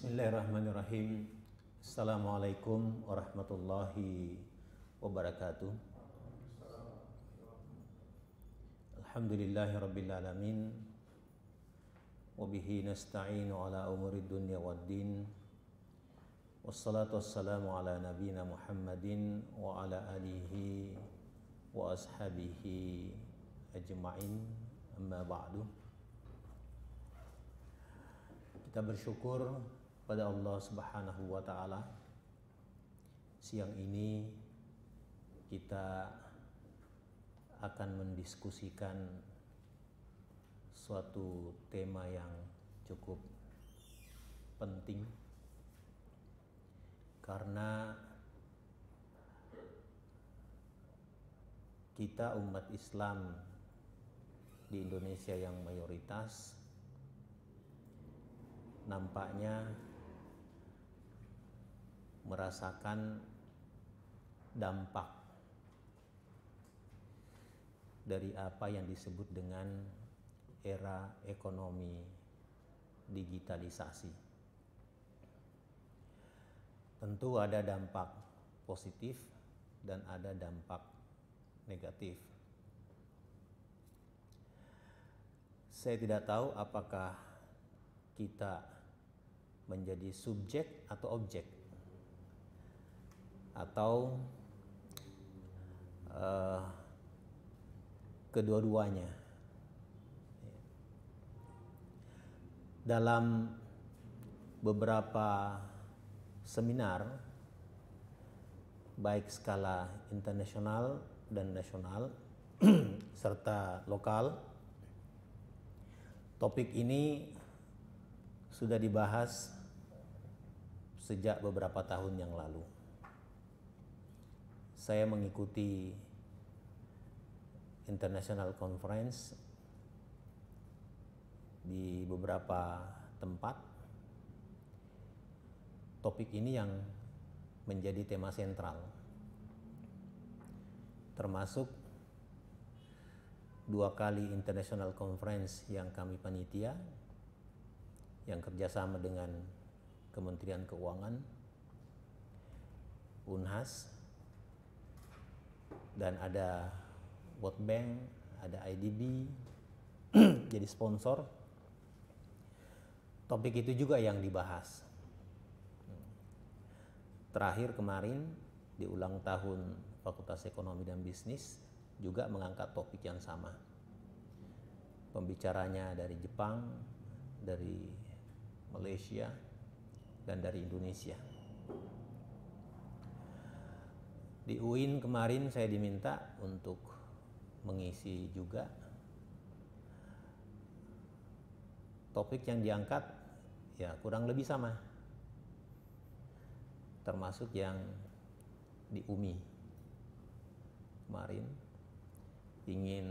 Bismillahirrahmanirrahim. Assalamualaikum warahmatullahi wabarakatuh. Alhamdulillahi rabbil alamin. Wabihi nasta'inu ala umuri dunya waddin. Wassalatu wassalamu ala nabina Muhammadin wa ala alihi wa ashabihi ajma'in amma ba'du. Kita bersyukur kepada Allah Subhanahu wa taala. Siang ini kita akan mendiskusikan suatu tema yang cukup penting karena kita umat Islam di Indonesia yang mayoritas nampaknya merasakan dampak dari apa yang disebut dengan era ekonomi digitalisasi. Tentu ada dampak positif dan ada dampak negatif. Saya tidak tahu apakah kita menjadi subjek atau objek atau uh, kedua-duanya. Dalam beberapa seminar baik skala internasional dan nasional serta lokal topik ini sudah dibahas sejak beberapa tahun yang lalu saya mengikuti international conference di beberapa tempat. Topik ini yang menjadi tema sentral. Termasuk dua kali international conference yang kami panitia yang kerjasama dengan Kementerian Keuangan, Unhas, dan ada World Bank, ada IDB jadi sponsor. Topik itu juga yang dibahas. Terakhir kemarin di ulang tahun Fakultas Ekonomi dan Bisnis juga mengangkat topik yang sama. Pembicaranya dari Jepang, dari Malaysia, dan dari Indonesia. Di UIN kemarin saya diminta untuk mengisi juga topik yang diangkat ya kurang lebih sama termasuk yang di UMI kemarin ingin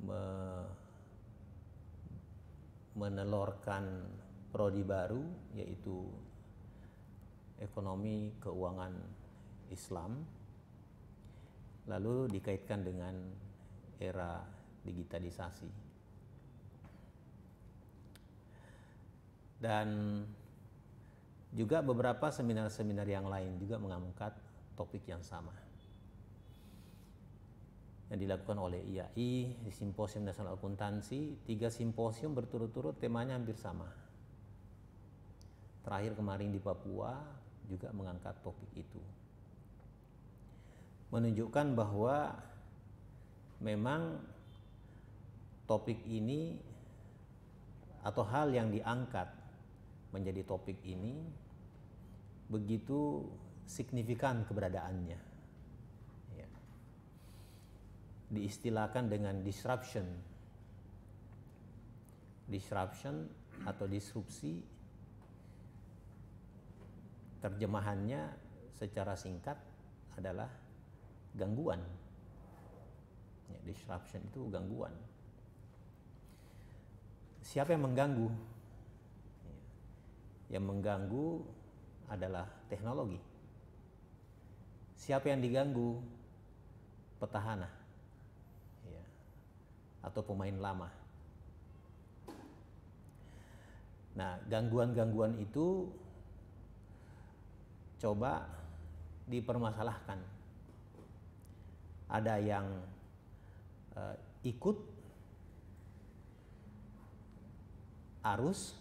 me menelorkan prodi baru yaitu ekonomi keuangan Islam lalu dikaitkan dengan era digitalisasi dan juga beberapa seminar-seminar yang lain juga mengangkat topik yang sama yang dilakukan oleh IAI di Simposium Nasional Akuntansi tiga simposium berturut-turut temanya hampir sama terakhir kemarin di Papua juga mengangkat topik itu menunjukkan bahwa memang topik ini atau hal yang diangkat menjadi topik ini begitu signifikan keberadaannya. Ya. Diistilahkan dengan disruption. Disruption atau disrupsi terjemahannya secara singkat adalah gangguan. Ya, disruption itu gangguan. Siapa yang mengganggu? Ya, yang mengganggu adalah teknologi. Siapa yang diganggu? Petahana ya. atau pemain lama. Nah, gangguan-gangguan itu coba dipermasalahkan ada yang uh, ikut arus,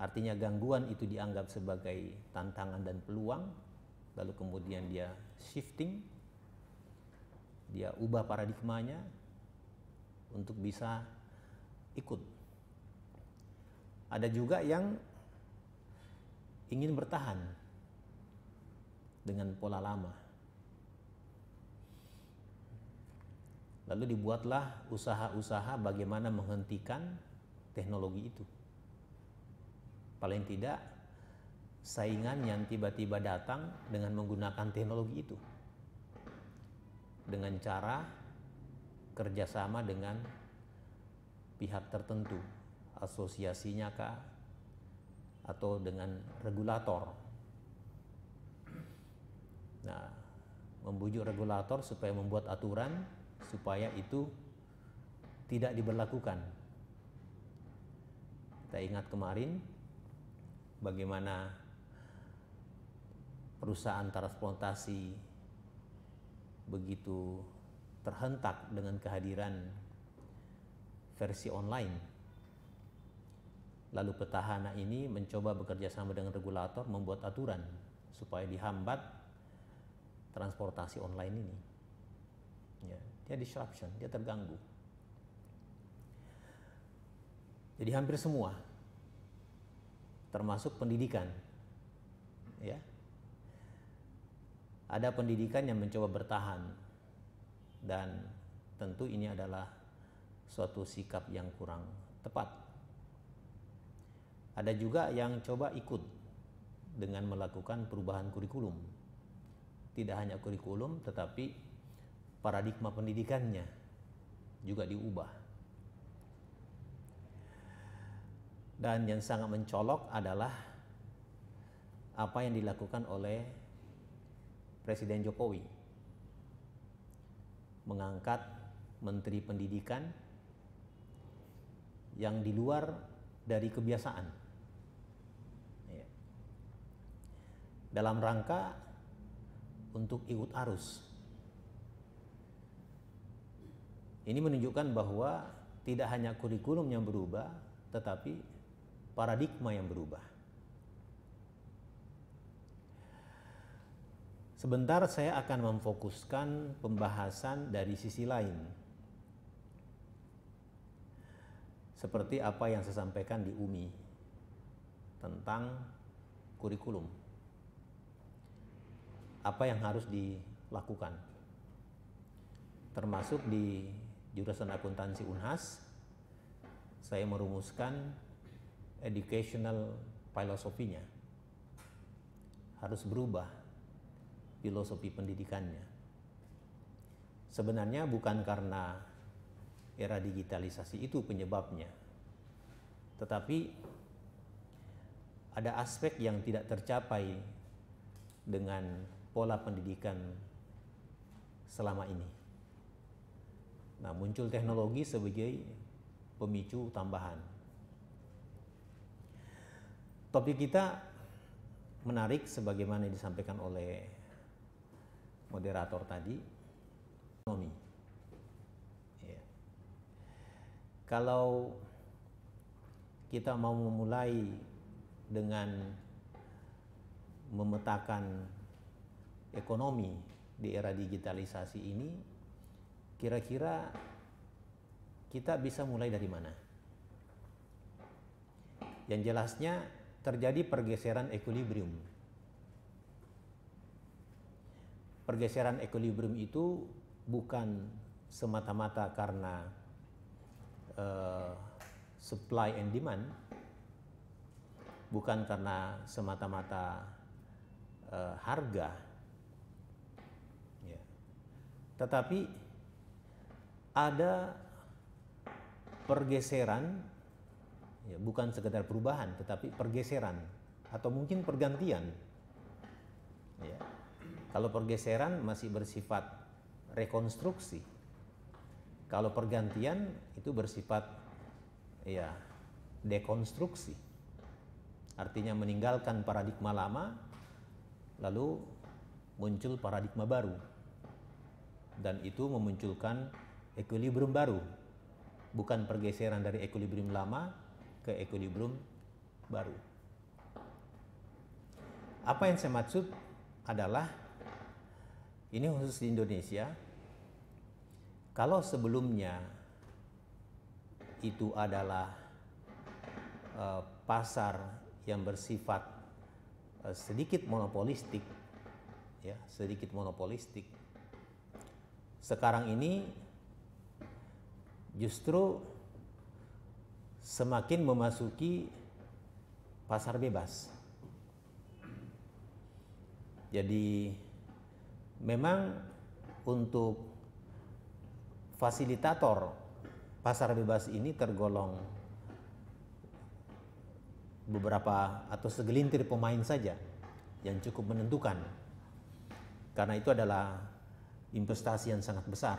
artinya gangguan itu dianggap sebagai tantangan dan peluang, lalu kemudian dia shifting, dia ubah paradigmanya untuk bisa ikut. Ada juga yang ingin bertahan dengan pola lama Lalu dibuatlah usaha-usaha bagaimana menghentikan teknologi itu. Paling tidak saingan yang tiba-tiba datang dengan menggunakan teknologi itu. Dengan cara kerjasama dengan pihak tertentu, asosiasinya kah, atau dengan regulator. Nah, membujuk regulator supaya membuat aturan supaya itu tidak diberlakukan. Kita ingat kemarin bagaimana perusahaan transportasi begitu terhentak dengan kehadiran versi online. Lalu petahana ini mencoba bekerja sama dengan regulator membuat aturan supaya dihambat transportasi online ini. Ya dia disruption, dia terganggu. Jadi hampir semua, termasuk pendidikan, ya. Ada pendidikan yang mencoba bertahan dan tentu ini adalah suatu sikap yang kurang tepat. Ada juga yang coba ikut dengan melakukan perubahan kurikulum. Tidak hanya kurikulum tetapi paradigma pendidikannya juga diubah. Dan yang sangat mencolok adalah apa yang dilakukan oleh Presiden Jokowi mengangkat Menteri Pendidikan yang di luar dari kebiasaan. Iya. Dalam rangka untuk ikut arus Ini menunjukkan bahwa tidak hanya kurikulum yang berubah, tetapi paradigma yang berubah. Sebentar saya akan memfokuskan pembahasan dari sisi lain. Seperti apa yang saya sampaikan di UMI tentang kurikulum. Apa yang harus dilakukan? Termasuk di jurusan akuntansi Unhas, saya merumuskan educational filosofinya harus berubah filosofi pendidikannya. Sebenarnya bukan karena era digitalisasi itu penyebabnya, tetapi ada aspek yang tidak tercapai dengan pola pendidikan selama ini. Nah, muncul teknologi sebagai pemicu tambahan. Topik kita menarik sebagaimana disampaikan oleh moderator tadi, ekonomi. Ya. Kalau kita mau memulai dengan memetakan ekonomi di era digitalisasi ini, kira-kira kita bisa mulai dari mana? Yang jelasnya terjadi pergeseran equilibrium. Pergeseran equilibrium itu bukan semata-mata karena uh, supply and demand, bukan karena semata-mata uh, harga, ya. tetapi ada pergeseran, ya bukan sekedar perubahan, tetapi pergeseran atau mungkin pergantian. Ya. Kalau pergeseran masih bersifat rekonstruksi, kalau pergantian itu bersifat ya dekonstruksi, artinya meninggalkan paradigma lama, lalu muncul paradigma baru, dan itu memunculkan equilibrium baru, bukan pergeseran dari equilibrium lama ke equilibrium baru. Apa yang saya maksud adalah ini khusus di Indonesia. Kalau sebelumnya itu adalah uh, pasar yang bersifat uh, sedikit monopolistik, ya sedikit monopolistik. Sekarang ini justru semakin memasuki pasar bebas. Jadi memang untuk fasilitator pasar bebas ini tergolong beberapa atau segelintir pemain saja yang cukup menentukan. Karena itu adalah investasi yang sangat besar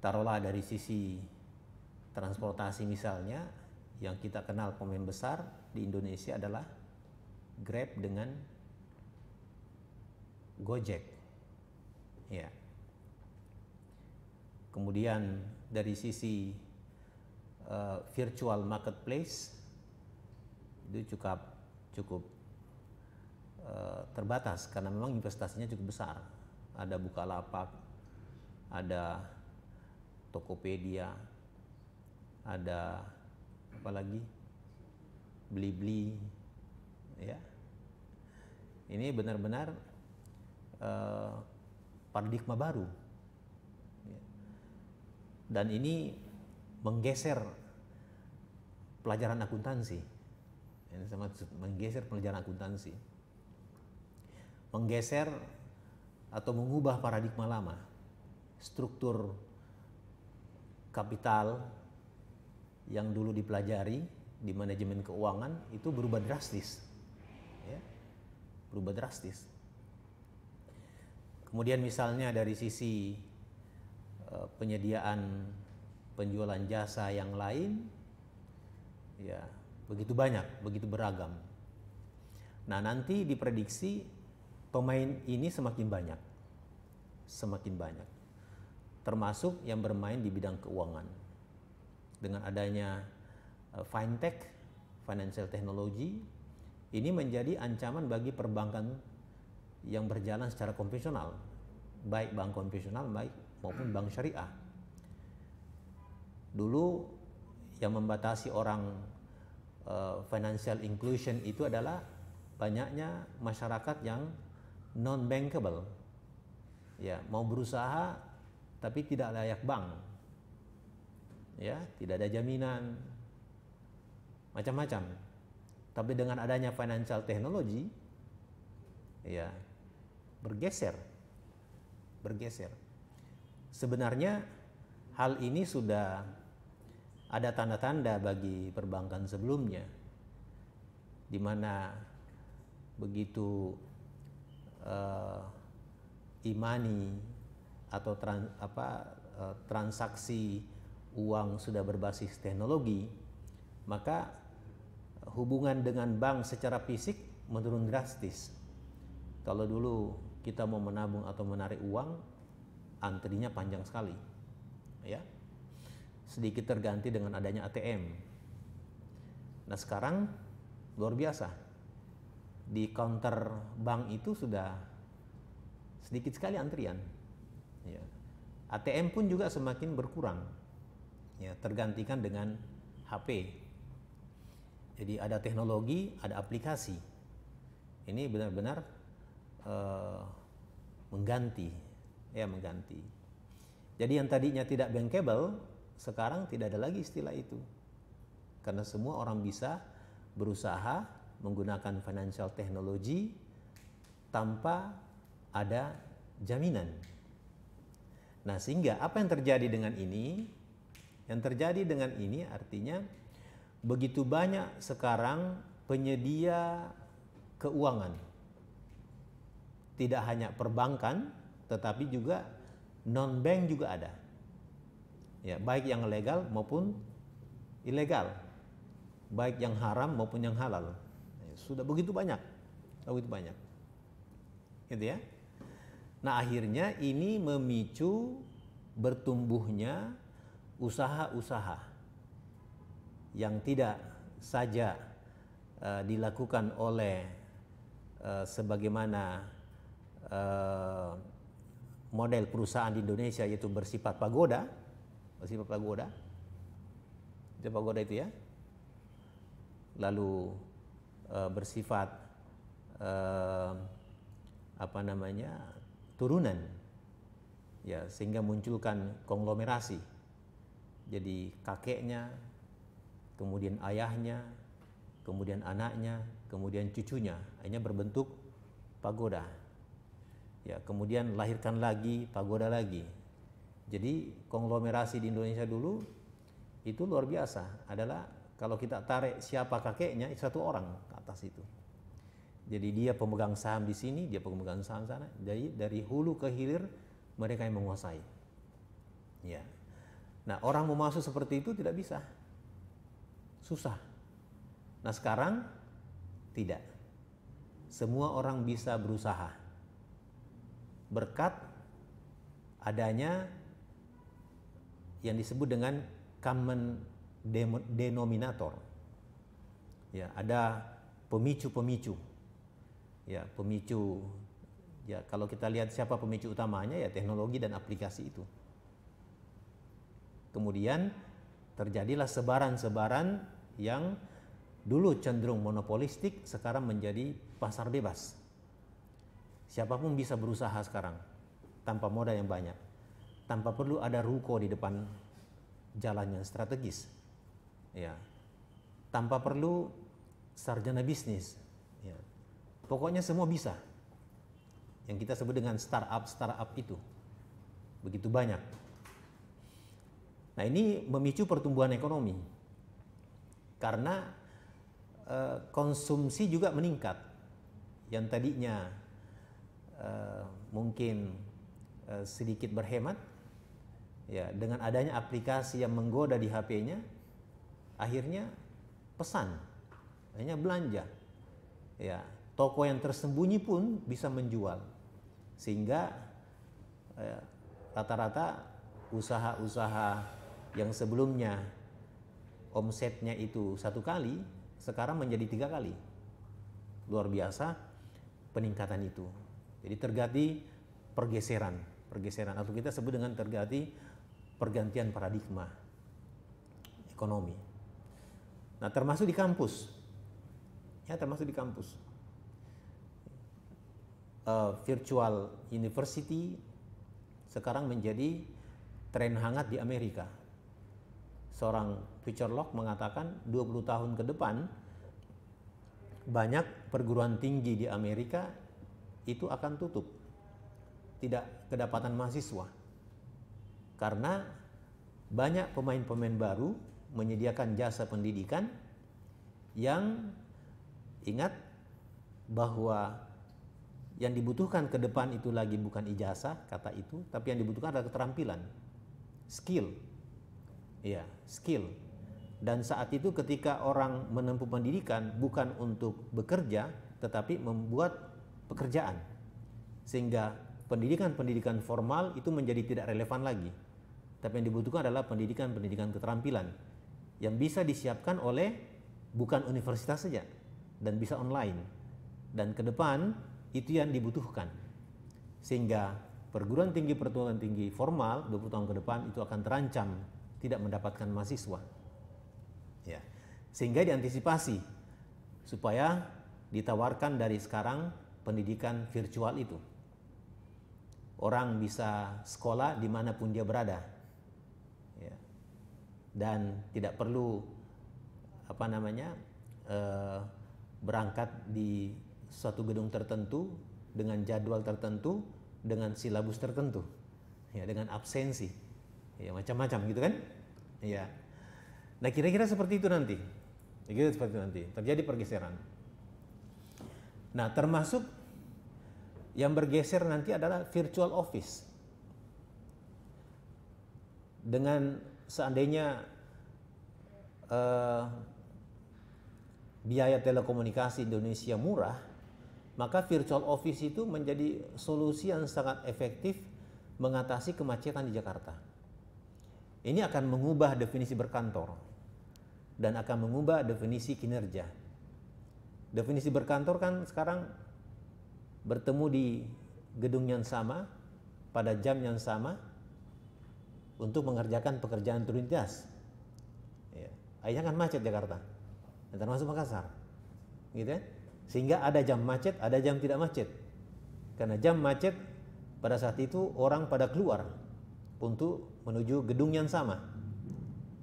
taruhlah dari sisi transportasi misalnya yang kita kenal pemain besar di Indonesia adalah Grab dengan Gojek. Ya. Kemudian dari sisi uh, virtual marketplace itu cukup cukup uh, terbatas karena memang investasinya cukup besar. Ada Bukalapak, ada Tokopedia, ada apa lagi? Blibli, ya. Ini benar-benar eh, paradigma baru. Ya. Dan ini menggeser pelajaran akuntansi. Ini sama menggeser pelajaran akuntansi. Menggeser atau mengubah paradigma lama. Struktur kapital yang dulu dipelajari di manajemen keuangan itu berubah drastis. Ya. Berubah drastis. Kemudian misalnya dari sisi eh, penyediaan penjualan jasa yang lain, ya begitu banyak, begitu beragam. Nah nanti diprediksi pemain ini semakin banyak, semakin banyak termasuk yang bermain di bidang keuangan. Dengan adanya eh, fintech, financial technology, ini menjadi ancaman bagi perbankan yang berjalan secara konvensional, baik bank konvensional baik maupun bank syariah. Dulu yang membatasi orang uh, financial inclusion itu adalah banyaknya masyarakat yang non bankable. Ya, mau berusaha tapi tidak layak bank. Ya, tidak ada jaminan. Macam-macam. Tapi dengan adanya financial technology ya bergeser. Bergeser. Sebenarnya hal ini sudah ada tanda-tanda bagi perbankan sebelumnya di mana begitu uh, imani atau trans, apa e, transaksi uang sudah berbasis teknologi, maka hubungan dengan bank secara fisik menurun drastis. Kalau dulu kita mau menabung atau menarik uang, antrinya panjang sekali. Ya. Sedikit terganti dengan adanya ATM. Nah, sekarang luar biasa. Di counter bank itu sudah sedikit sekali antrian Ya. ATM pun juga semakin berkurang, ya, tergantikan dengan HP. Jadi ada teknologi, ada aplikasi. Ini benar-benar uh, mengganti, ya mengganti. Jadi yang tadinya tidak bankable, sekarang tidak ada lagi istilah itu. Karena semua orang bisa berusaha menggunakan financial technology tanpa ada jaminan Nah, sehingga apa yang terjadi dengan ini? Yang terjadi dengan ini artinya begitu banyak sekarang penyedia keuangan. Tidak hanya perbankan, tetapi juga non bank juga ada. Ya, baik yang legal maupun ilegal. Baik yang haram maupun yang halal. Sudah begitu banyak. Begitu banyak. Gitu ya. Nah akhirnya ini memicu bertumbuhnya usaha-usaha yang tidak saja uh, dilakukan oleh uh, sebagaimana uh, model perusahaan di Indonesia yaitu bersifat pagoda, bersifat pagoda, itu pagoda itu ya, lalu uh, bersifat uh, apa namanya turunan ya sehingga munculkan konglomerasi jadi kakeknya kemudian ayahnya kemudian anaknya kemudian cucunya hanya berbentuk pagoda ya kemudian lahirkan lagi pagoda lagi jadi konglomerasi di Indonesia dulu itu luar biasa adalah kalau kita tarik siapa kakeknya itu satu orang ke atas itu jadi dia pemegang saham di sini, dia pemegang saham sana. Jadi dari hulu ke hilir mereka yang menguasai. Ya. Nah, orang mau masuk seperti itu tidak bisa. Susah. Nah, sekarang tidak. Semua orang bisa berusaha. Berkat adanya yang disebut dengan common denominator. Ya, ada pemicu-pemicu ya pemicu ya kalau kita lihat siapa pemicu utamanya ya teknologi dan aplikasi itu kemudian terjadilah sebaran-sebaran yang dulu cenderung monopolistik sekarang menjadi pasar bebas siapapun bisa berusaha sekarang tanpa modal yang banyak tanpa perlu ada ruko di depan jalan yang strategis ya tanpa perlu sarjana bisnis Pokoknya semua bisa. Yang kita sebut dengan startup-startup itu. Begitu banyak. Nah ini memicu pertumbuhan ekonomi. Karena e, konsumsi juga meningkat. Yang tadinya e, mungkin e, sedikit berhemat. Ya, dengan adanya aplikasi yang menggoda di HP-nya, akhirnya pesan, akhirnya belanja. Ya, toko yang tersembunyi pun bisa menjual. Sehingga eh, rata-rata usaha-usaha yang sebelumnya omsetnya itu satu kali, sekarang menjadi tiga kali. Luar biasa peningkatan itu. Jadi terjadi pergeseran, pergeseran atau kita sebut dengan terjadi pergantian paradigma ekonomi. Nah termasuk di kampus, ya termasuk di kampus Eh, virtual university sekarang menjadi tren hangat di Amerika. Seorang Lock mengatakan 20 tahun ke depan banyak perguruan tinggi di Amerika itu akan tutup. Tidak kedapatan mahasiswa. Karena banyak pemain-pemain baru menyediakan jasa pendidikan yang ingat bahwa yang dibutuhkan ke depan itu lagi bukan ijazah kata itu, tapi yang dibutuhkan adalah keterampilan, skill, ya skill. Dan saat itu ketika orang menempuh pendidikan bukan untuk bekerja, tetapi membuat pekerjaan, sehingga pendidikan-pendidikan formal itu menjadi tidak relevan lagi. Tapi yang dibutuhkan adalah pendidikan-pendidikan keterampilan yang bisa disiapkan oleh bukan universitas saja dan bisa online. Dan ke depan itu yang dibutuhkan. Sehingga perguruan tinggi perguruan tinggi formal 20 tahun ke depan itu akan terancam tidak mendapatkan mahasiswa. Ya. Sehingga diantisipasi supaya ditawarkan dari sekarang pendidikan virtual itu. Orang bisa sekolah dimanapun dia berada. Ya. Dan tidak perlu apa namanya eh, berangkat di suatu gedung tertentu dengan jadwal tertentu dengan silabus tertentu ya dengan absensi ya macam-macam gitu kan ya nah kira-kira seperti itu nanti ya, gitu seperti itu nanti terjadi pergeseran nah termasuk yang bergeser nanti adalah virtual office dengan seandainya uh, biaya telekomunikasi Indonesia murah maka virtual office itu menjadi solusi yang sangat efektif mengatasi kemacetan di Jakarta. Ini akan mengubah definisi berkantor dan akan mengubah definisi kinerja. Definisi berkantor kan sekarang bertemu di gedung yang sama pada jam yang sama untuk mengerjakan pekerjaan turintas. Ya. Akhirnya kan macet Jakarta, dan termasuk Makassar, gitu ya. Sehingga ada jam macet, ada jam tidak macet. Karena jam macet pada saat itu orang pada keluar untuk menuju gedung yang sama.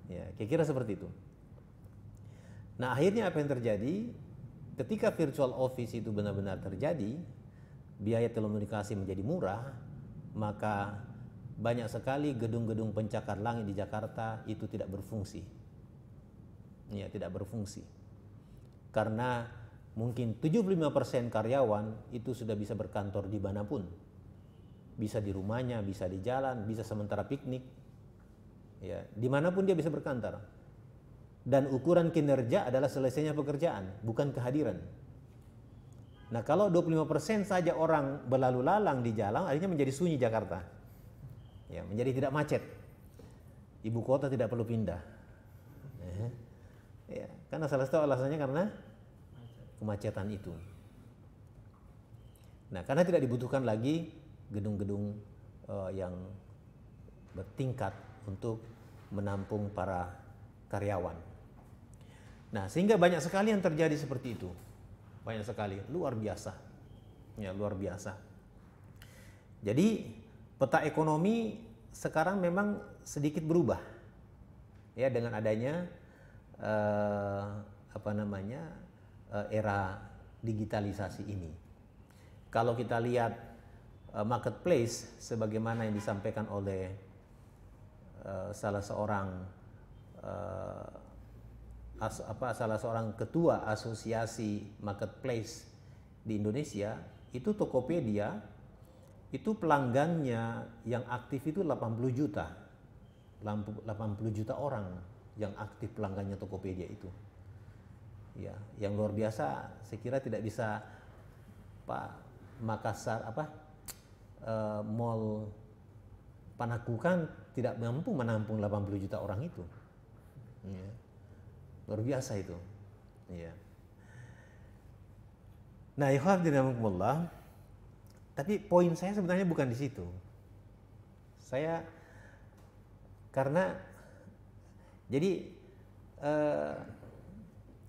Ya, kira-kira seperti itu. Nah, akhirnya apa yang terjadi? Ketika virtual office itu benar-benar terjadi, biaya telekomunikasi menjadi murah, maka banyak sekali gedung-gedung pencakar langit di Jakarta itu tidak berfungsi. Ya, tidak berfungsi. Karena mungkin 75% karyawan itu sudah bisa berkantor di mana pun, Bisa di rumahnya, bisa di jalan, bisa sementara piknik. Ya, dimanapun dia bisa berkantor. Dan ukuran kinerja adalah selesainya pekerjaan, bukan kehadiran. Nah kalau 25% saja orang berlalu lalang di jalan, akhirnya menjadi sunyi Jakarta. Ya, menjadi tidak macet. Ibu kota tidak perlu pindah. Eh, ya, karena salah satu alasannya karena kemacetan itu. Nah, karena tidak dibutuhkan lagi gedung-gedung uh, yang bertingkat untuk menampung para karyawan. Nah, sehingga banyak sekali yang terjadi seperti itu. Banyak sekali, luar biasa. Ya, luar biasa. Jadi, peta ekonomi sekarang memang sedikit berubah. Ya, dengan adanya uh, apa namanya? Eh, era digitalisasi ini. Kalau kita lihat eh, marketplace sebagaimana yang disampaikan oleh eh, salah seorang apa salah seorang ketua asosiasi marketplace di Indonesia itu Tokopedia itu pelanggannya yang aktif itu 80 juta 80 juta orang yang aktif pelanggannya Tokopedia itu ya yang luar biasa saya kira tidak bisa Pak Makassar apa e, Mall Panakukan tidak mampu menampung 80 juta orang itu ya. luar biasa itu ya nah ikhwan dinamakumullah tapi poin saya sebenarnya bukan di situ saya karena jadi eh,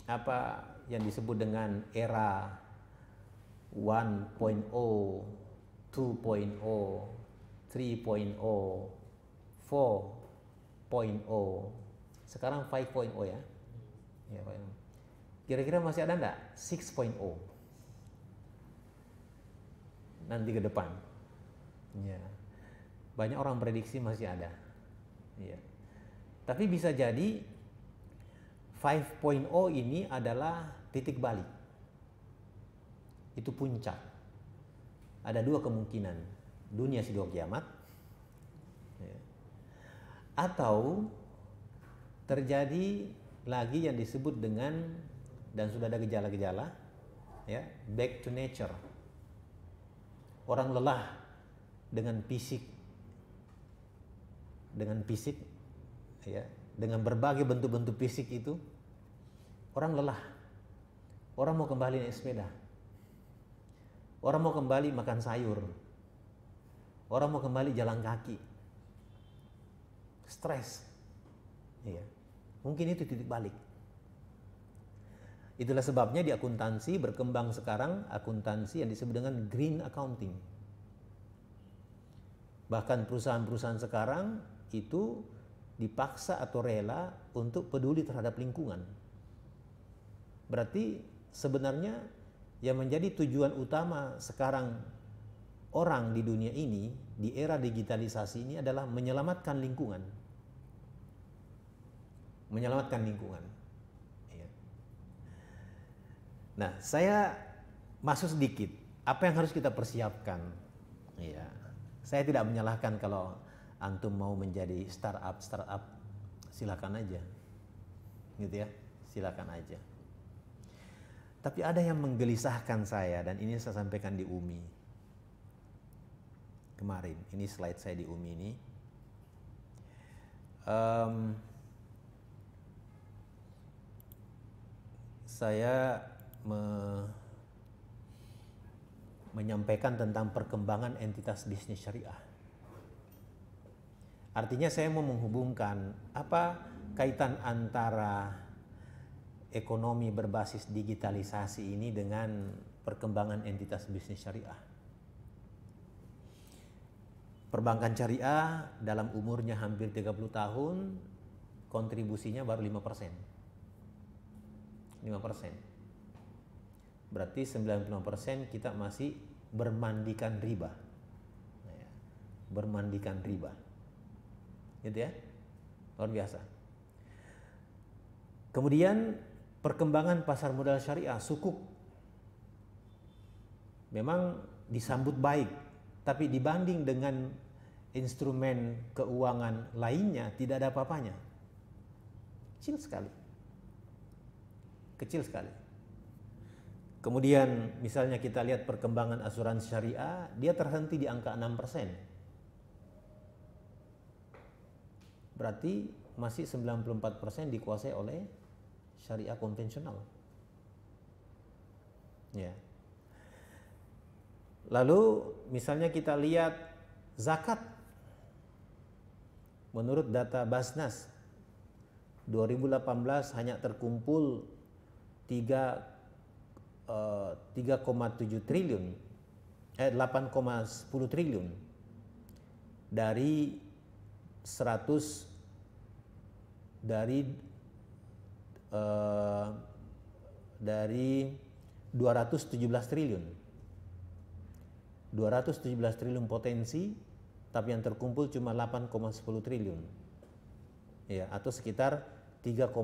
apa yang disebut dengan era 1.0, 2.0, 3.0, 4.0, sekarang 5.0 ya. ya oh. Kira-kira masih ada enggak? 6.0 nanti ke depan. Ya. Banyak orang prediksi masih ada. Ya. Tapi bisa jadi 5.0 ini adalah titik balik. Itu puncak. Ada dua kemungkinan. Dunia sudah kiamat. Ya. Atau terjadi lagi yang disebut dengan dan sudah ada gejala-gejala ya back to nature orang lelah dengan fisik dengan fisik ya dengan berbagai bentuk-bentuk fisik itu, orang lelah. Orang mau kembali naik sepeda. Orang mau kembali makan sayur. Orang mau kembali jalan kaki. Stres. Iya. Mungkin itu titik balik. Itulah sebabnya di akuntansi berkembang sekarang akuntansi yang disebut dengan green accounting. Bahkan perusahaan-perusahaan sekarang itu dipaksa atau rela untuk peduli terhadap lingkungan. Berarti sebenarnya yang menjadi tujuan utama sekarang orang di dunia ini di era digitalisasi ini adalah menyelamatkan lingkungan. Menyelamatkan lingkungan. Iya. Nah, saya masuk sedikit. Apa yang harus kita persiapkan? Ya, saya tidak menyalahkan kalau antum mau menjadi startup startup silakan aja gitu ya silakan aja tapi ada yang menggelisahkan saya dan ini saya sampaikan di Umi kemarin ini slide saya di Umi ini um, saya me menyampaikan tentang perkembangan entitas bisnis syariah Artinya saya mau menghubungkan apa kaitan antara ekonomi berbasis digitalisasi ini dengan perkembangan entitas bisnis syariah. Perbankan syariah dalam umurnya hampir 30 tahun kontribusinya baru 5%. 5%. Berarti 90% kita masih bermandikan riba. Nah ya, bermandikan riba gitu ya luar biasa kemudian perkembangan pasar modal syariah sukuk memang disambut baik tapi dibanding dengan instrumen keuangan lainnya tidak ada apa-apanya kecil sekali kecil sekali kemudian misalnya kita lihat perkembangan asuransi syariah dia terhenti di angka 6% Berarti masih 94% dikuasai oleh syariah konvensional. Ya. Lalu misalnya kita lihat zakat. Menurut data Basnas 2018 hanya terkumpul 3,7 eh, triliun eh 8,10 triliun dari 100 dari uh, dari 217 triliun. 217 triliun potensi tapi yang terkumpul cuma 8,10 triliun. Ya, atau sekitar 3,7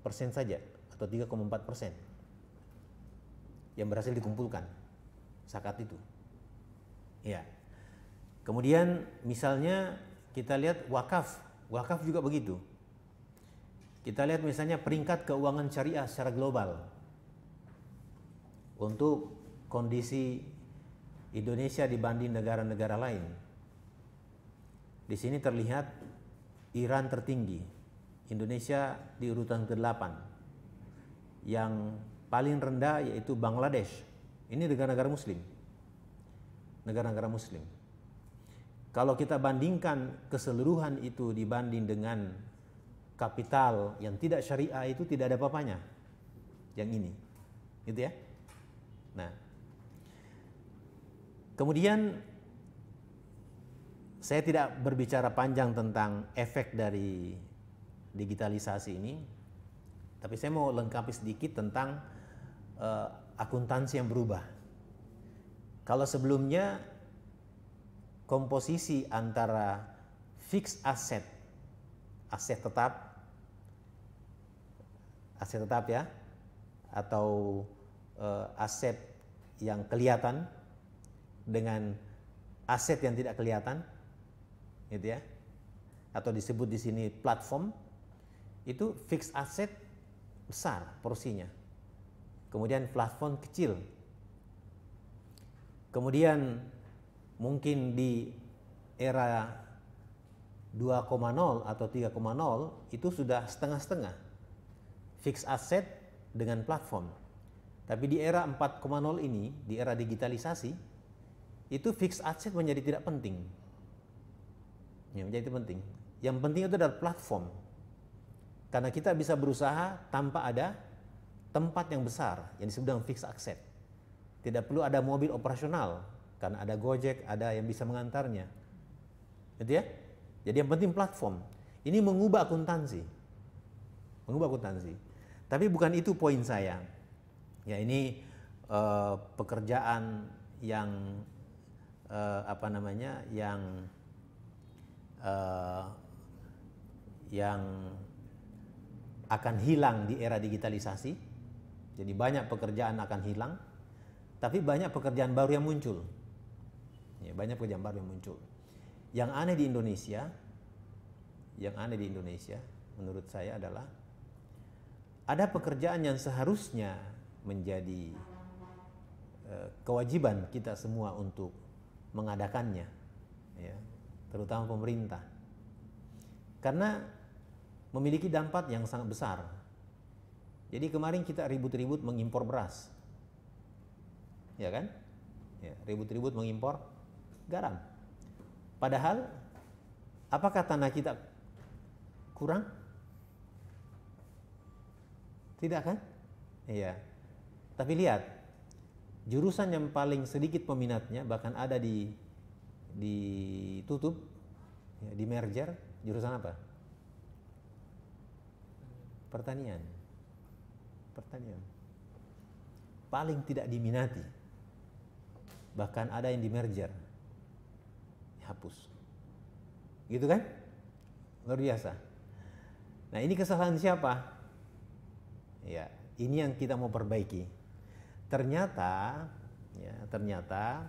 persen saja atau 3,4 persen yang berhasil dikumpulkan zakat itu. Ya. Kemudian misalnya kita lihat wakaf, wakaf juga begitu kita lihat misalnya peringkat keuangan syariah secara global. Untuk kondisi Indonesia dibanding negara-negara lain. Di sini terlihat Iran tertinggi. Indonesia di urutan ke-8. Yang paling rendah yaitu Bangladesh. Ini negara-negara muslim. Negara-negara muslim. Kalau kita bandingkan keseluruhan itu dibanding dengan kapital yang tidak syariah itu tidak ada papanya. Yang ini. Gitu ya. Nah. Kemudian saya tidak berbicara panjang tentang efek dari digitalisasi ini, tapi saya mau lengkapi sedikit tentang uh, akuntansi yang berubah. Kalau sebelumnya komposisi antara fixed asset aset tetap aset tetap ya atau uh, aset yang kelihatan dengan aset yang tidak kelihatan gitu ya atau disebut di sini platform itu fixed asset besar porsinya kemudian platform kecil kemudian mungkin di era 2,0 atau 3,0 itu sudah setengah-setengah fixed asset dengan platform. Tapi di era 4,0 ini, di era digitalisasi, itu fixed asset menjadi tidak penting. Ya, menjadi tidak penting. Yang penting itu adalah platform. Karena kita bisa berusaha tanpa ada tempat yang besar, yang disebut dengan fixed asset. Tidak perlu ada mobil operasional, karena ada Gojek, ada yang bisa mengantarnya. Gitu ya? Jadi yang penting platform. Ini mengubah akuntansi. Mengubah akuntansi. Tapi bukan itu poin saya. Ya ini uh, pekerjaan yang uh, apa namanya? yang uh, yang akan hilang di era digitalisasi. Jadi banyak pekerjaan akan hilang, tapi banyak pekerjaan baru yang muncul. Ya, banyak pekerjaan baru yang muncul. Yang aneh di Indonesia, yang aneh di Indonesia menurut saya adalah ada pekerjaan yang seharusnya menjadi e, kewajiban kita semua untuk mengadakannya, ya, terutama pemerintah, karena memiliki dampak yang sangat besar. Jadi kemarin kita ribut-ribut mengimpor beras, ya kan? Ya, ribut-ribut ya, mengimpor garam Padahal apakah tanah kita kurang? Tidak kan? Iya. Tapi lihat, jurusan yang paling sedikit peminatnya bahkan ada di ditutup ya, di merger jurusan apa? Pertanian. Pertanian. Paling tidak diminati. Bahkan ada yang di merger hapus, Gitu kan? Luar biasa. Nah ini kesalahan siapa? Ya, ini yang kita mau perbaiki. Ternyata, ya ternyata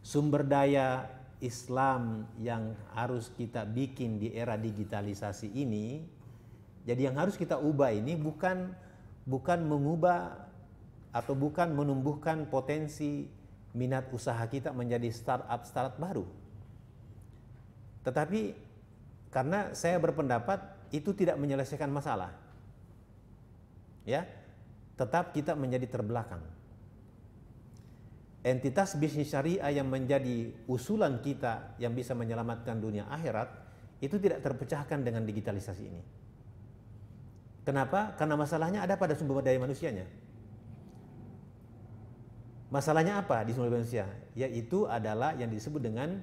sumber daya Islam yang harus kita bikin di era digitalisasi ini, jadi yang harus kita ubah ini bukan bukan mengubah atau bukan menumbuhkan potensi minat usaha kita menjadi startup startup baru. Tetapi karena saya berpendapat itu tidak menyelesaikan masalah. Ya. Tetap kita menjadi terbelakang. Entitas bisnis syariah yang menjadi usulan kita yang bisa menyelamatkan dunia akhirat itu tidak terpecahkan dengan digitalisasi ini. Kenapa? Karena masalahnya ada pada sumber daya manusianya. Masalahnya apa di sumber daya manusia? Yaitu adalah yang disebut dengan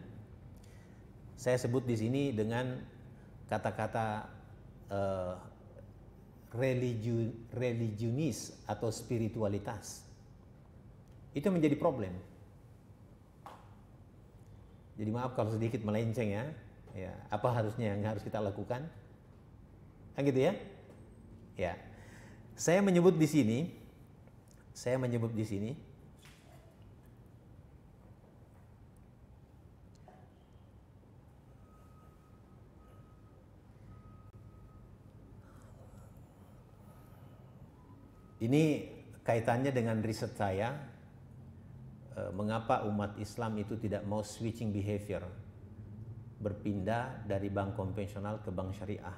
saya sebut di sini dengan kata-kata eh, religionis atau spiritualitas. Itu menjadi problem. Jadi maaf kalau sedikit melenceng ya. Ya, apa harusnya yang harus kita lakukan? Kan gitu ya? Ya. Saya menyebut di sini saya menyebut di sini Ini kaitannya dengan riset saya, eh, mengapa umat Islam itu tidak mau switching behavior, berpindah dari bank konvensional ke bank syariah.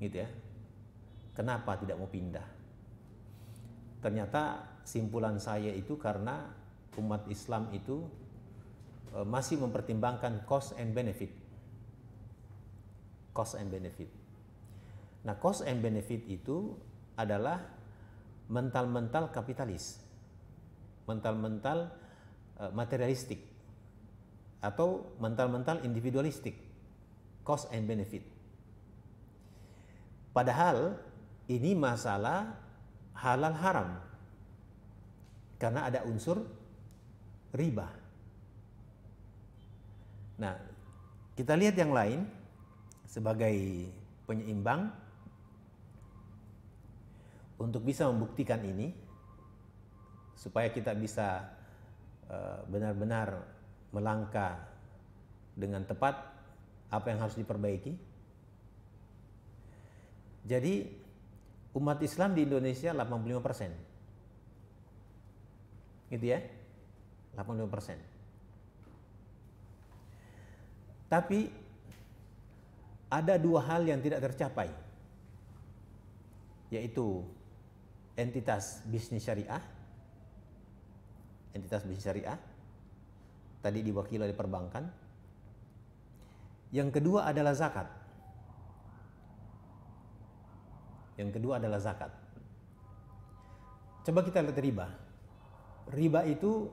Gitu ya. Kenapa tidak mau pindah? Ternyata simpulan saya itu karena umat Islam itu eh, masih mempertimbangkan cost and benefit. Cost and benefit. Nah, cost and benefit itu adalah mental-mental kapitalis, mental-mental e, materialistik, atau mental-mental individualistik, cost and benefit. Padahal ini masalah halal haram karena ada unsur riba. Nah, kita lihat yang lain sebagai penyeimbang untuk bisa membuktikan ini, supaya kita bisa eh, benar-benar melangkah dengan tepat apa yang harus diperbaiki. Jadi umat Islam di Indonesia 85 persen, gitu ya, 85 persen. Tapi ada dua hal yang tidak tercapai, yaitu entitas bisnis syariah entitas bisnis syariah tadi diwakili oleh perbankan yang kedua adalah zakat yang kedua adalah zakat coba kita lihat riba riba itu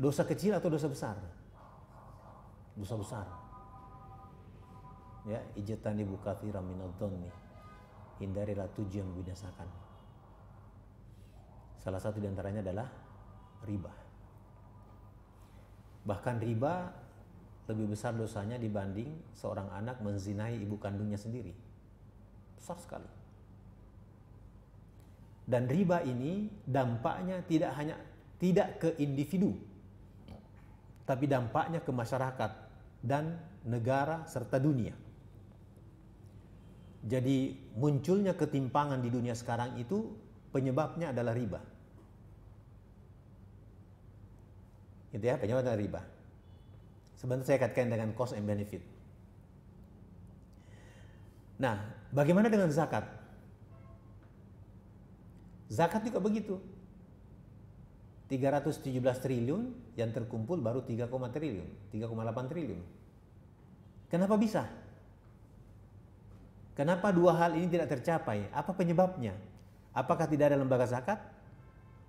dosa kecil atau dosa besar dosa besar ya ijatan dibuka tiram nih hindarilah tujuh yang membinasakan. Salah satu diantaranya adalah riba. Bahkan riba lebih besar dosanya dibanding seorang anak menzinai ibu kandungnya sendiri. Besar sekali. Dan riba ini dampaknya tidak hanya tidak ke individu, tapi dampaknya ke masyarakat dan negara serta dunia. Jadi munculnya ketimpangan di dunia sekarang itu penyebabnya adalah riba. Itu ya, penyebabnya adalah riba. Sebentar saya katakan dengan cost and benefit. Nah, bagaimana dengan zakat? Zakat juga begitu. 317 triliun yang terkumpul baru 3, triliun, 3,8 triliun. Kenapa bisa? Kenapa dua hal ini tidak tercapai? Apa penyebabnya? Apakah tidak ada lembaga zakat?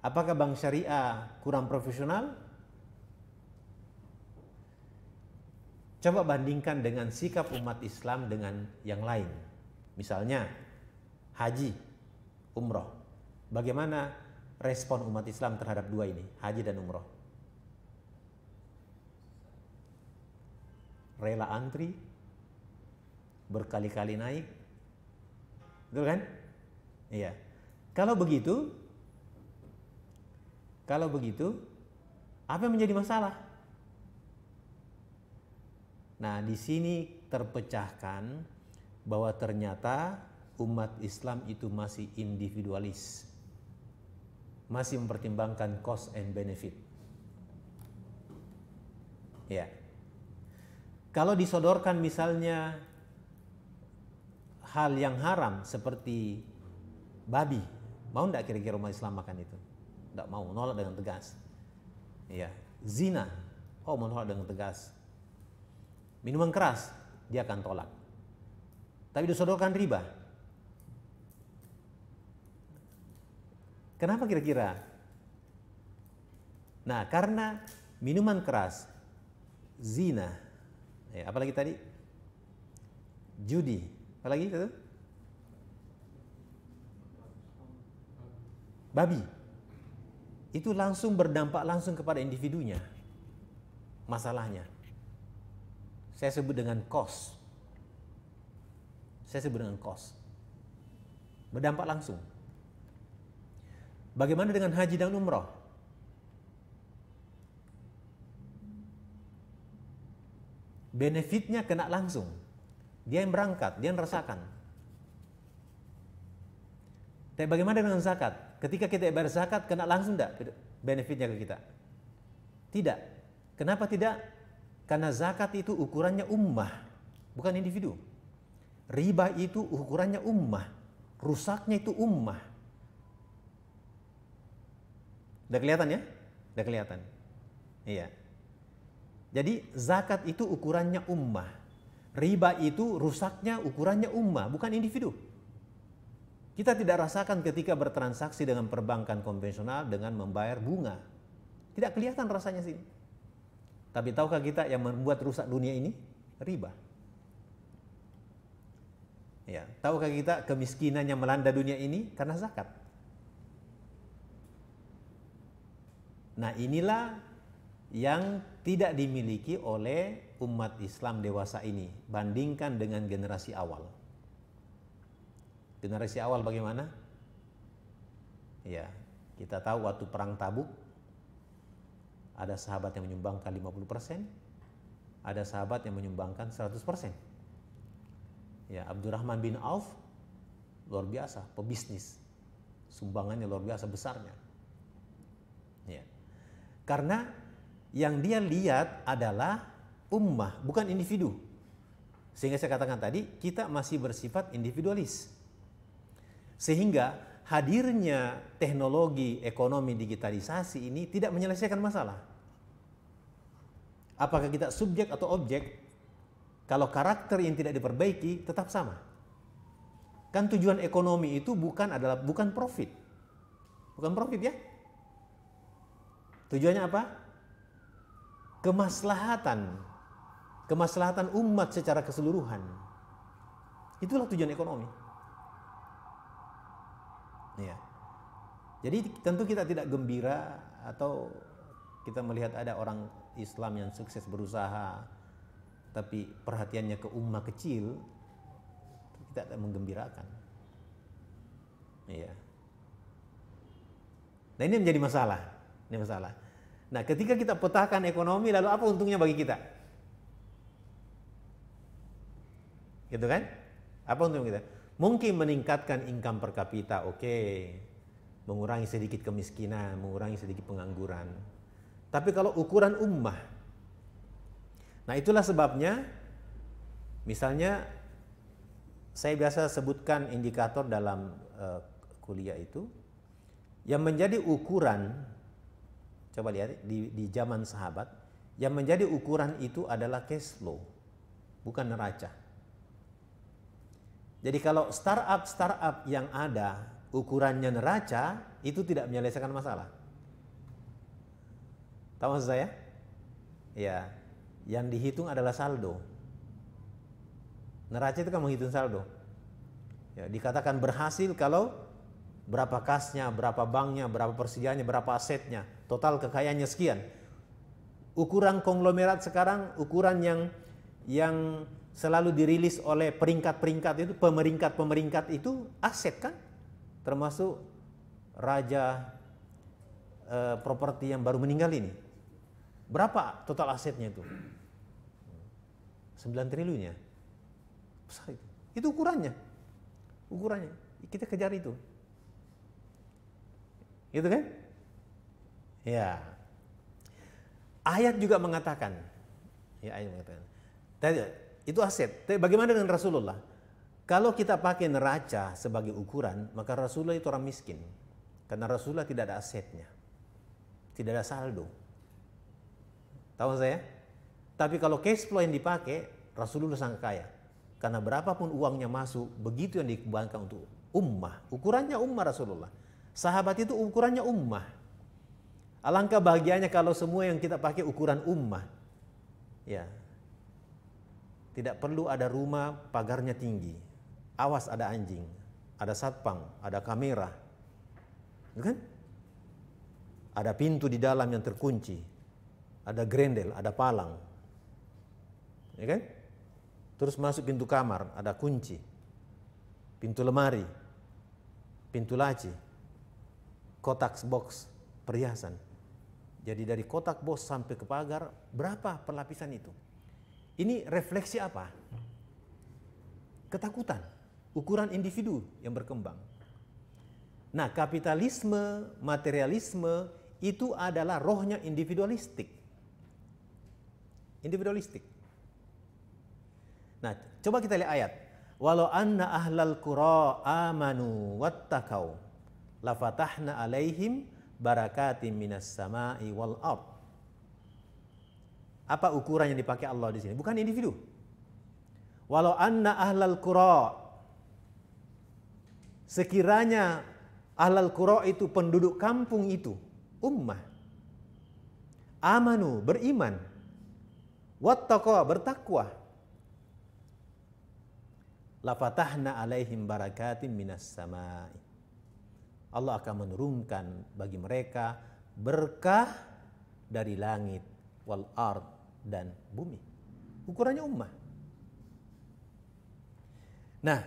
Apakah bank syariah kurang profesional? Coba bandingkan dengan sikap umat Islam dengan yang lain. Misalnya, haji, umroh. Bagaimana respon umat Islam terhadap dua ini, haji dan umroh? Rela antri, berkali-kali naik. Betul kan? Iya. Kalau begitu, kalau begitu, apa yang menjadi masalah? Nah, di sini terpecahkan bahwa ternyata umat Islam itu masih individualis. Masih mempertimbangkan cost and benefit. Ya. Kalau disodorkan misalnya hal yang haram seperti babi, mau tidak kira-kira umat Islam makan itu? Tidak mau, nolak dengan tegas. Ya, zina, oh menolak dengan tegas. Minuman keras, dia akan tolak. Tapi disodorkan riba. Kenapa kira-kira? Nah, karena minuman keras, zina, ya, apalagi tadi judi, apa lagi satu babi itu langsung berdampak langsung kepada individunya masalahnya saya sebut dengan cost saya sebut dengan cost berdampak langsung bagaimana dengan haji dan umroh benefitnya kena langsung dia yang berangkat, dia yang merasakan. Tapi bagaimana dengan zakat? Ketika kita bayar zakat, kena langsung tidak benefitnya ke kita? Tidak. Kenapa tidak? Karena zakat itu ukurannya ummah, bukan individu. Riba itu ukurannya ummah, rusaknya itu ummah. Udah kelihatan ya? Udah kelihatan. Iya. Jadi zakat itu ukurannya ummah riba itu rusaknya ukurannya ummah, bukan individu. Kita tidak rasakan ketika bertransaksi dengan perbankan konvensional dengan membayar bunga. Tidak kelihatan rasanya sih. Tapi tahukah kita yang membuat rusak dunia ini? Riba. Ya, tahukah kita kemiskinan yang melanda dunia ini karena zakat? Nah, inilah yang tidak dimiliki oleh umat Islam dewasa ini bandingkan dengan generasi awal. Generasi awal bagaimana? Ya, kita tahu waktu perang Tabuk ada sahabat yang menyumbangkan 50%, ada sahabat yang menyumbangkan 100%. Ya, Abdurrahman bin Auf luar biasa pebisnis. Sumbangannya luar biasa besarnya. Ya. Karena yang dia lihat adalah ummah, bukan individu. Sehingga saya katakan tadi, kita masih bersifat individualis. Sehingga hadirnya teknologi ekonomi digitalisasi ini tidak menyelesaikan masalah. Apakah kita subjek atau objek? Kalau karakter yang tidak diperbaiki tetap sama. Kan tujuan ekonomi itu bukan adalah bukan profit. Bukan profit ya. Tujuannya apa? Kemaslahatan kemaslahatan umat secara keseluruhan. Itulah tujuan ekonomi. Ya. Jadi tentu kita tidak gembira atau kita melihat ada orang Islam yang sukses berusaha tapi perhatiannya ke umat kecil kita tidak menggembirakan. Iya. Nah ini menjadi masalah. Ini masalah. Nah ketika kita petakan ekonomi lalu apa untungnya bagi kita? gitu kan? Apa untung kita? Mungkin meningkatkan income per kapita, oke. Okay. Mengurangi sedikit kemiskinan, mengurangi sedikit pengangguran. Tapi kalau ukuran ummah, nah itulah sebabnya, misalnya saya biasa sebutkan indikator dalam uh, kuliah itu, yang menjadi ukuran, coba lihat di, di zaman sahabat, yang menjadi ukuran itu adalah cash flow, bukan neraca. Jadi kalau startup-startup yang ada ukurannya neraca itu tidak menyelesaikan masalah. Tahu maksud saya? Ya, yang dihitung adalah saldo. Neraca itu kan menghitung saldo. Ya, dikatakan berhasil kalau berapa kasnya, berapa banknya, berapa persediaannya, berapa asetnya, total kekayaannya sekian. Ukuran konglomerat sekarang, ukuran yang yang selalu dirilis oleh peringkat-peringkat itu, pemeringkat-pemeringkat itu aset kan? Termasuk raja e, properti yang baru meninggal ini. Berapa total asetnya itu? 9 triliun ya. Besar itu. Itu ukurannya. Ukurannya. Kita kejar itu. Gitu kan? Ya. Ayat juga mengatakan. Ya ayat mengatakan. Tadi itu aset. Tapi bagaimana dengan Rasulullah? Kalau kita pakai neraca sebagai ukuran, maka Rasulullah itu orang miskin. Karena Rasulullah tidak ada asetnya. Tidak ada saldo. Tahu saya? Tapi kalau cash flow yang dipakai, Rasulullah sangat kaya. Karena berapapun uangnya masuk, begitu yang dikembangkan untuk ummah. Ukurannya ummah Rasulullah. Sahabat itu ukurannya ummah. Alangkah bahagianya kalau semua yang kita pakai ukuran ummah. Ya, tidak perlu ada rumah pagarnya tinggi. Awas ada anjing, ada satpam, ada kamera. Gitu kan? Ada pintu di dalam yang terkunci. Ada grendel, ada palang. Ya kan? Terus masuk pintu kamar, ada kunci. Pintu lemari, pintu laci, kotak box, perhiasan. Jadi dari kotak box sampai ke pagar, berapa perlapisan itu? Ini refleksi apa? Ketakutan, ukuran individu yang berkembang. Nah, kapitalisme, materialisme itu adalah rohnya individualistik. Individualistik. Nah, coba kita lihat ayat. Walau anna ahlal qura amanu wattakau lafatahna alaihim barakatim minas sama'i wal ardh. Apa ukuran yang dipakai Allah di sini? Bukan individu. Walau anna ahlal qura sekiranya ahlal qura itu penduduk kampung itu ummah amanu beriman wattaqa bertakwa lafatahna alaihim barakatim minas samai Allah akan menurunkan bagi mereka berkah dari langit wal ard dan bumi. Ukurannya ummah. Nah,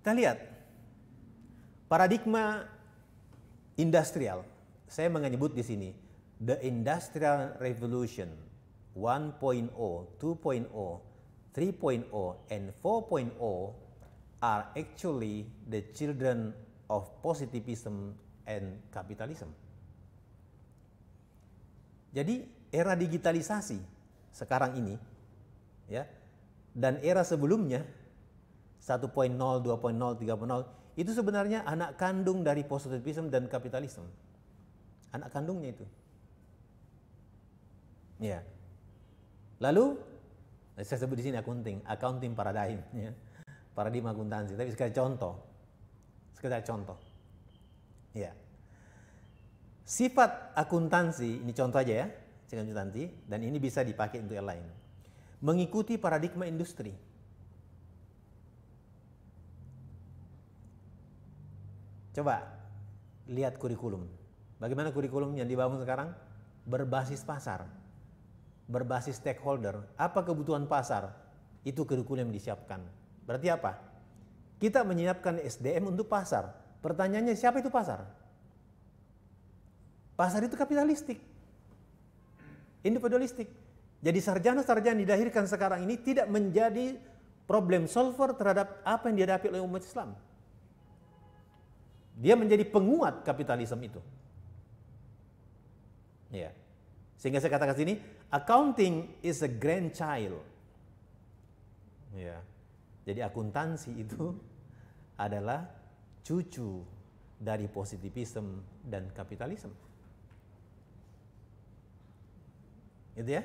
kita lihat paradigma industrial. Saya menyebut di sini the industrial revolution 1.0, 2.0, 3.0 and 4.0 are actually the children of positivism and capitalism. Jadi era digitalisasi sekarang ini ya dan era sebelumnya 1.0, 2.0, 3.0 itu sebenarnya anak kandung dari positivism dan kapitalisme. Anak kandungnya itu. Ya. Lalu eh, saya sebut di sini accounting, accounting paradigm ya. Paradigma akuntansi, tapi sekedar contoh. Sekedar contoh. Ya. Sifat akuntansi, ini contoh aja ya saya lanjut nanti dan ini bisa dipakai untuk yang lain. Mengikuti paradigma industri. Coba lihat kurikulum. Bagaimana kurikulum yang dibangun sekarang? Berbasis pasar, berbasis stakeholder. Apa kebutuhan pasar? Itu kurikulum yang disiapkan. Berarti apa? Kita menyiapkan SDM untuk pasar. Pertanyaannya siapa itu pasar? Pasar itu kapitalistik individualistik. Jadi sarjana-sarjana didahirkan sekarang ini tidak menjadi problem solver terhadap apa yang dihadapi oleh umat Islam. Dia menjadi penguat kapitalisme itu. Ya. Sehingga saya katakan sini, accounting is a grandchild. Ya. Jadi akuntansi itu adalah cucu dari positivisme dan kapitalisme. Gitu ya?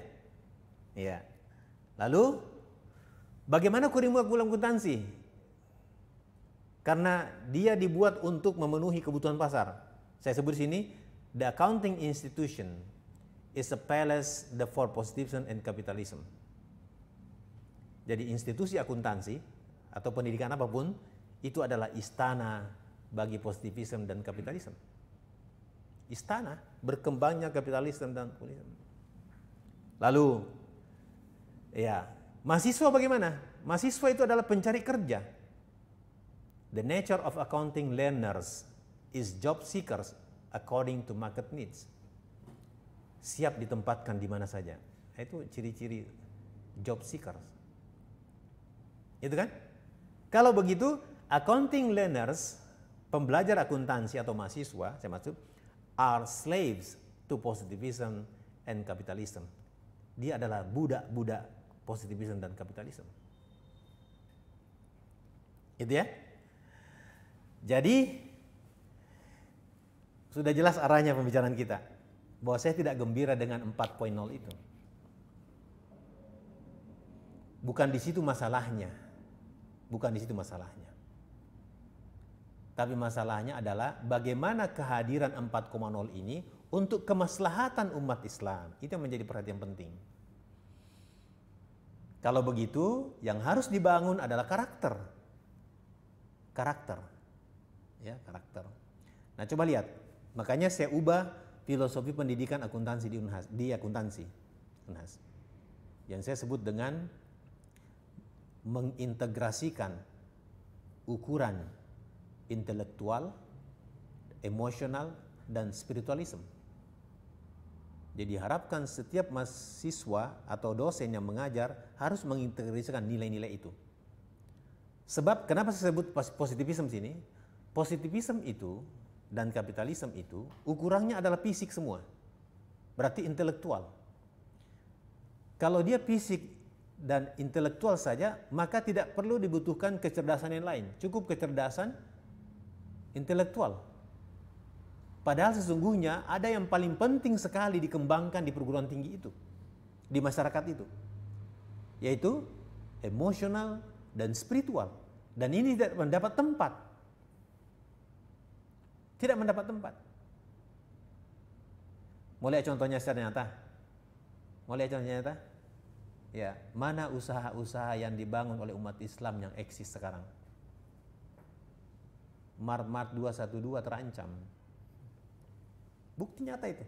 Iya. Lalu bagaimana kurimuak bulan kuntansi? Karena dia dibuat untuk memenuhi kebutuhan pasar. Saya sebut di sini the accounting institution is a palace the for positivism and capitalism. Jadi institusi akuntansi atau pendidikan apapun itu adalah istana bagi positivisme dan kapitalisme. Istana berkembangnya kapitalisme dan komunisme. Lalu, ya, mahasiswa bagaimana? Mahasiswa itu adalah pencari kerja. The nature of accounting learners is job seekers according to market needs. Siap ditempatkan di mana saja. Nah, itu ciri-ciri job seekers. Itu kan? Kalau begitu, accounting learners, pembelajar akuntansi atau mahasiswa, saya maksud, are slaves to positivism and capitalism. Dia adalah budak-budak positivisme dan kapitalisme. Itu ya. Jadi sudah jelas arahnya pembicaraan kita bahwa saya tidak gembira dengan 4.0 itu. Bukan di situ masalahnya. Bukan di situ masalahnya. Tapi masalahnya adalah bagaimana kehadiran 4.0 ini untuk kemaslahatan umat Islam. Itu yang menjadi perhatian penting. Kalau begitu, yang harus dibangun adalah karakter. Karakter. Ya, karakter. Nah, coba lihat. Makanya saya ubah filosofi pendidikan akuntansi di Unhas, di akuntansi Unhas. Yang saya sebut dengan mengintegrasikan ukuran intelektual, emosional, dan spiritualisme. Jadi harapkan setiap mahasiswa atau dosen yang mengajar harus mengintegrasikan nilai-nilai itu. Sebab kenapa saya sebut positivisme sini? Positivisme itu dan kapitalisme itu ukurannya adalah fisik semua. Berarti intelektual. Kalau dia fisik dan intelektual saja, maka tidak perlu dibutuhkan kecerdasan yang lain. Cukup kecerdasan intelektual. Padahal sesungguhnya ada yang paling penting sekali dikembangkan di perguruan tinggi itu, di masyarakat itu, yaitu emosional dan spiritual. Dan ini tidak mendapat tempat. Tidak mendapat tempat. Mulai contohnya secara nyata? mulai contohnya nyata? Ya, mana usaha-usaha yang dibangun oleh umat Islam yang eksis sekarang? Mart-mart 212 terancam Bukti nyata itu.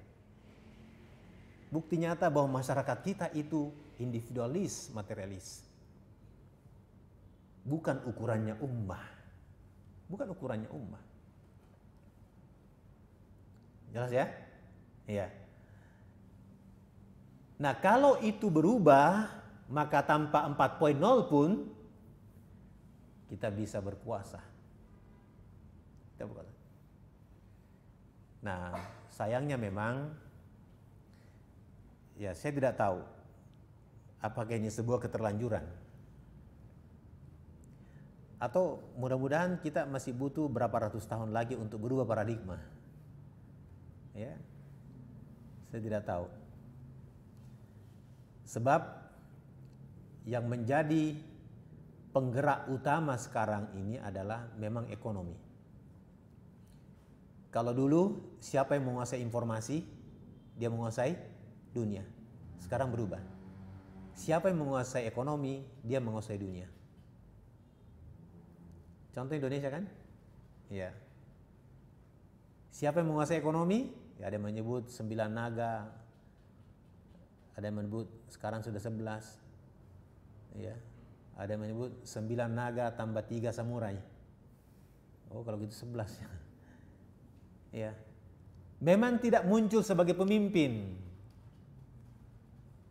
Bukti nyata bahwa masyarakat kita itu individualis, materialis. Bukan ukurannya ummah. Bukan ukurannya ummah. Jelas ya? Iya. Nah, kalau itu berubah, maka tanpa 4.0 pun kita bisa berkuasa. Kita berkuasa. Nah, sayangnya memang ya saya tidak tahu apakah ini sebuah keterlanjuran atau mudah-mudahan kita masih butuh berapa ratus tahun lagi untuk berubah paradigma ya saya tidak tahu sebab yang menjadi penggerak utama sekarang ini adalah memang ekonomi kalau dulu siapa yang menguasai informasi, dia menguasai dunia. Sekarang berubah. Siapa yang menguasai ekonomi, dia menguasai dunia. Contoh Indonesia kan? Iya. Siapa yang menguasai ekonomi? Ya, ada yang menyebut sembilan naga. Ada yang menyebut sekarang sudah sebelas. Ya. Ada yang menyebut sembilan naga tambah tiga samurai. Oh, kalau gitu sebelas ya. ya memang tidak muncul sebagai pemimpin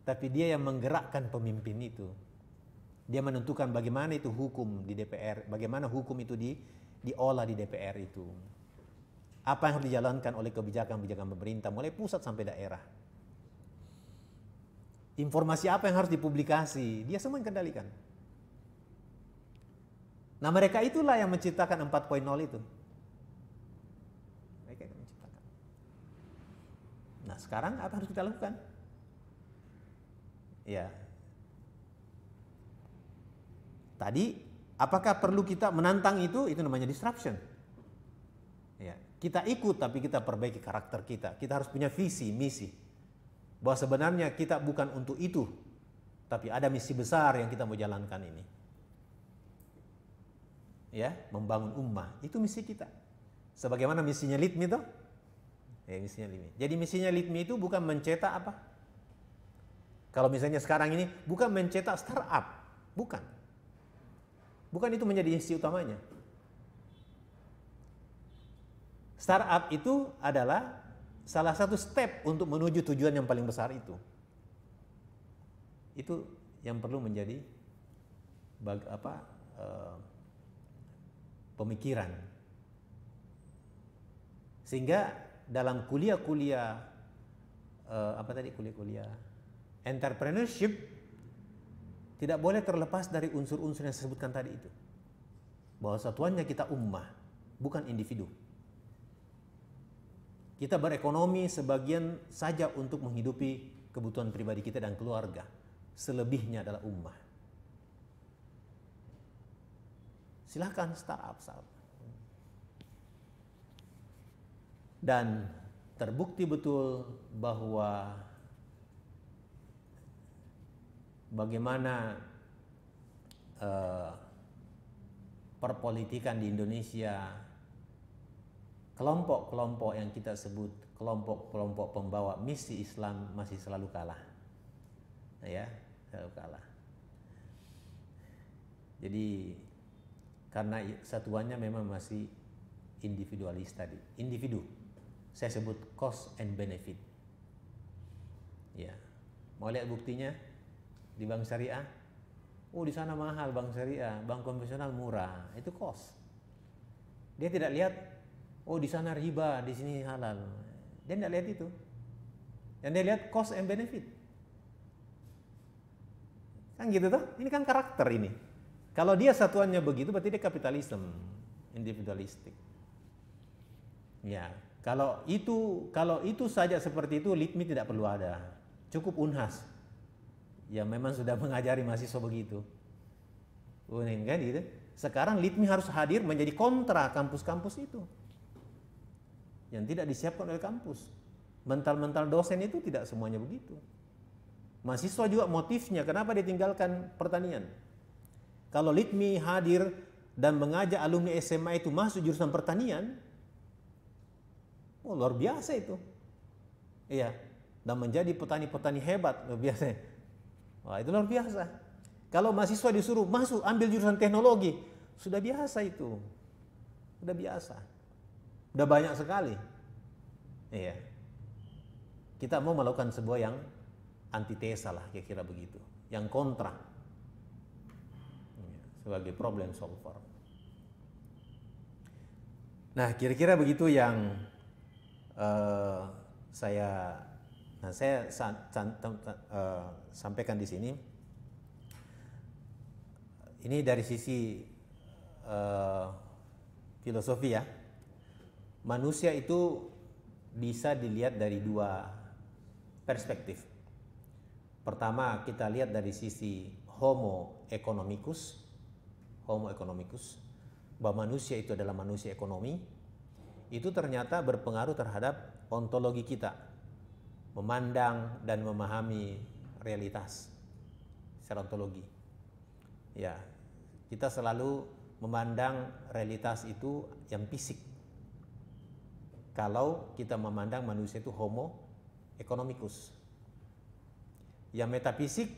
tapi dia yang menggerakkan pemimpin itu dia menentukan bagaimana itu hukum di DPR bagaimana hukum itu di diolah di DPR itu apa yang harus dijalankan oleh kebijakan-kebijakan pemerintah mulai pusat sampai daerah informasi apa yang harus dipublikasi dia semua yang kendalikan nah mereka itulah yang menciptakan 4.0 itu Nah sekarang apa harus kita lakukan? Ya, tadi apakah perlu kita menantang itu? Itu namanya disruption. Ya, kita ikut tapi kita perbaiki karakter kita. Kita harus punya visi, misi. Bahwa sebenarnya kita bukan untuk itu, tapi ada misi besar yang kita mau jalankan ini. Ya, membangun ummah, itu misi kita. Sebagaimana misinya Litmi tuh Ya, misinya litmi. Jadi misinya litmi itu bukan mencetak apa? Kalau misalnya sekarang ini bukan mencetak startup, bukan. Bukan itu menjadi misi utamanya. Startup itu adalah salah satu step untuk menuju tujuan yang paling besar itu. Itu yang perlu menjadi bag, apa e, pemikiran. Sehingga dalam kuliah-kuliah uh, apa tadi kuliah-kuliah entrepreneurship tidak boleh terlepas dari unsur-unsur yang saya sebutkan tadi itu. Bahwa satuannya kita ummah, bukan individu. Kita berekonomi sebagian saja untuk menghidupi kebutuhan pribadi kita dan keluarga. Selebihnya adalah ummah. Silahkan startup, startup. Dan terbukti betul bahwa bagaimana eh, perpolitikan di Indonesia kelompok-kelompok yang kita sebut kelompok-kelompok pembawa misi Islam masih selalu kalah. Ya, selalu kalah. Jadi karena satuannya memang masih individualis tadi, individu saya sebut cost and benefit. Ya. Mau lihat buktinya di bank syariah? Oh, di sana mahal bank syariah, bank konvensional murah. Itu cost. Dia tidak lihat oh di sana riba, di sini halal. Dia tidak lihat itu. Yang dia lihat cost and benefit. Kan gitu tuh. Ini kan karakter ini. Kalau dia satuannya begitu berarti dia kapitalisme, individualistik. Ya, kalau itu kalau itu saja seperti itu litmi tidak perlu ada. Cukup unhas. Ya memang sudah mengajari mahasiswa begitu. Unin kan gitu. Sekarang litmi harus hadir menjadi kontra kampus-kampus itu. Yang tidak disiapkan oleh kampus. Mental-mental dosen itu tidak semuanya begitu. Mahasiswa juga motifnya kenapa ditinggalkan pertanian. Kalau litmi hadir dan mengajak alumni SMA itu masuk jurusan pertanian, Oh, luar biasa itu. Iya. Dan menjadi petani-petani hebat luar biasa. Wah, itu luar biasa. Kalau mahasiswa disuruh masuk ambil jurusan teknologi, sudah biasa itu. Sudah biasa. Sudah banyak sekali. Iya. Kita mau melakukan sebuah yang antitesa lah kira-kira begitu, yang kontra. Iya, sebagai problem solver. Nah, kira-kira begitu yang uh, saya nah saya san, san, tam, uh, eh, sampaikan di sini ini dari sisi uh, filosofi ya manusia itu bisa dilihat dari dua perspektif pertama kita lihat dari sisi homo economicus homo economicus bahwa manusia itu adalah manusia ekonomi itu ternyata berpengaruh terhadap ontologi kita, memandang dan memahami realitas secara ontologi. Ya, kita selalu memandang realitas itu yang fisik. Kalau kita memandang manusia itu homo economicus. Yang metafisik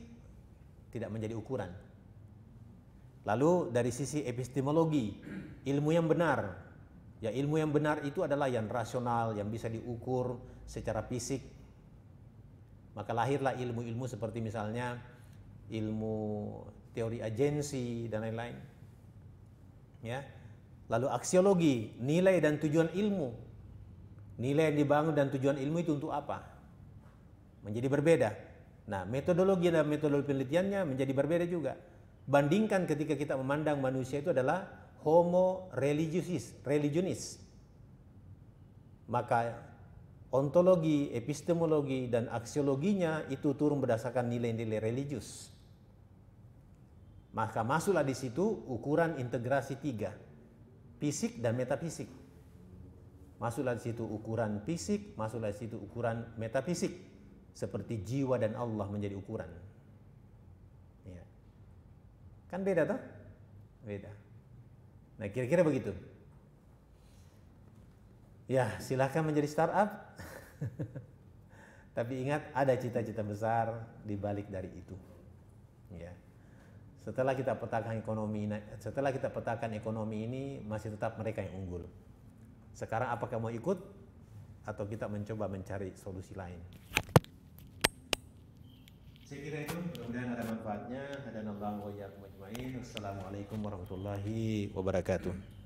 tidak menjadi ukuran. Lalu dari sisi epistemologi, ilmu yang benar Ya ilmu yang benar itu adalah yang rasional, yang bisa diukur secara fisik. Maka lahirlah ilmu-ilmu seperti misalnya ilmu teori agensi dan lain-lain. Ya. Lalu aksiologi, nilai dan tujuan ilmu. Nilai yang dibangun dan tujuan ilmu itu untuk apa? Menjadi berbeda. Nah, metodologi dan metodologi penelitiannya menjadi berbeda juga. Bandingkan ketika kita memandang manusia itu adalah homo religiosis, religionis. Maka ontologi, epistemologi, dan aksiologinya itu turun berdasarkan nilai-nilai religius. Maka masuklah di situ ukuran integrasi tiga, fisik dan metafisik. Masuklah di situ ukuran fisik, masuklah di situ ukuran metafisik. Seperti jiwa dan Allah menjadi ukuran. Ya. Kan beda toh? Beda. Nah kira-kira begitu. Ya silahkan menjadi startup. Tapi ingat ada cita-cita besar di balik dari itu. Ya. Setelah kita petakan ekonomi setelah kita petakan ekonomi ini masih tetap mereka yang unggul. Sekarang apakah mau ikut atau kita mencoba mencari solusi lain? Saya kira itu mudah-mudahan ada manfaatnya. Ada wa iyyakum ajmain. Assalamualaikum warahmatullahi wabarakatuh.